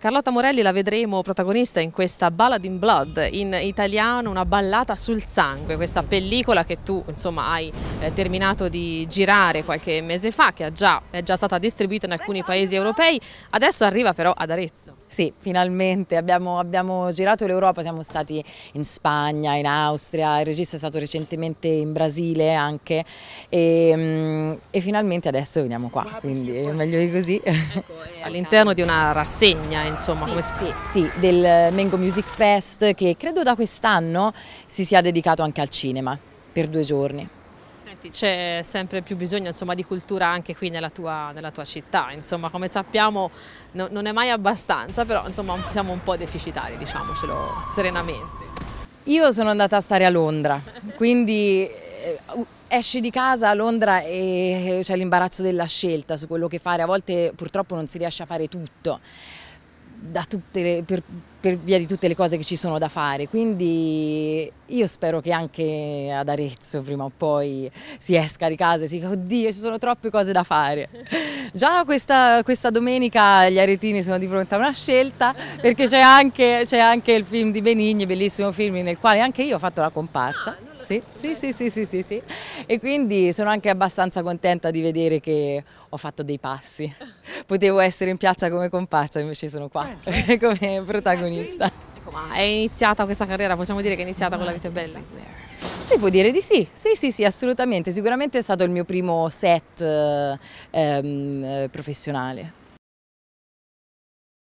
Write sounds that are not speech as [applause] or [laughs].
Carlotta Morelli la vedremo protagonista in questa Ballad in Blood, in italiano una ballata sul sangue, questa pellicola che tu insomma, hai eh, terminato di girare qualche mese fa, che già, è già stata distribuita in alcuni paesi europei, adesso arriva però ad Arezzo. Sì, finalmente abbiamo, abbiamo girato l'Europa, siamo stati in Spagna, in Austria, il regista è stato recentemente in Brasile anche e, mm, e finalmente adesso veniamo qua, quindi è meglio di così. Ecco, all'interno di una rassegna insomma. Sì, si... sì, sì, del Mango Music Fest che credo da quest'anno si sia dedicato anche al cinema per due giorni. Senti, c'è sempre più bisogno insomma, di cultura anche qui nella tua, nella tua città, insomma, come sappiamo no, non è mai abbastanza, però insomma, siamo un po' deficitari, diciamocelo serenamente. Io sono andata a stare a Londra, [laughs] quindi eh, esci di casa a Londra e eh, c'è l'imbarazzo della scelta su quello che fare, a volte purtroppo non si riesce a fare tutto le, per, per via di tutte le cose che ci sono da fare, quindi io spero che anche ad Arezzo prima o poi si esca di casa e si dica oddio ci sono troppe cose da fare. [laughs] Già questa, questa domenica gli aretini sono di fronte a una scelta perché c'è anche, anche, il film di Benigni, bellissimo film nel quale anche io ho fatto la comparsa. Ah, sì, sì, sì, sì, sì, sì, sì. E quindi sono anche abbastanza contenta di vedere che ho fatto dei passi. Potevo essere in piazza come comparsa, invece sono qua eh, [laughs] come protagonista. Ecco, ma è iniziata questa carriera, possiamo dire che è iniziata con La vita è bella? Si può dire di sì, sì sì sì assolutamente, sicuramente è stato il mio primo set eh, ehm, eh, professionale.